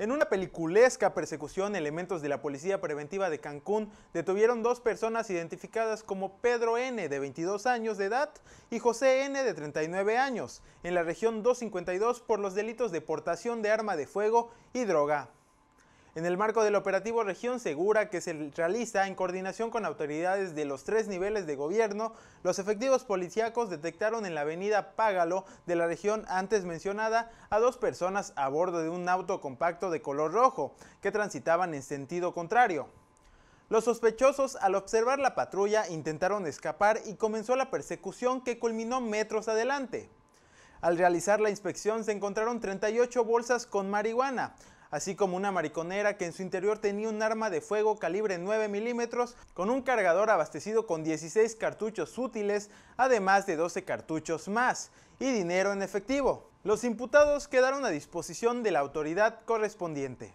En una peliculesca persecución, elementos de la Policía Preventiva de Cancún detuvieron dos personas identificadas como Pedro N, de 22 años de edad, y José N, de 39 años, en la región 252 por los delitos de portación de arma de fuego y droga en el marco del operativo Región Segura que se realiza en coordinación con autoridades de los tres niveles de gobierno, los efectivos policíacos detectaron en la avenida Págalo de la región antes mencionada a dos personas a bordo de un auto compacto de color rojo que transitaban en sentido contrario. Los sospechosos, al observar la patrulla, intentaron escapar y comenzó la persecución que culminó metros adelante. Al realizar la inspección se encontraron 38 bolsas con marihuana, así como una mariconera que en su interior tenía un arma de fuego calibre 9 milímetros con un cargador abastecido con 16 cartuchos útiles, además de 12 cartuchos más, y dinero en efectivo. Los imputados quedaron a disposición de la autoridad correspondiente.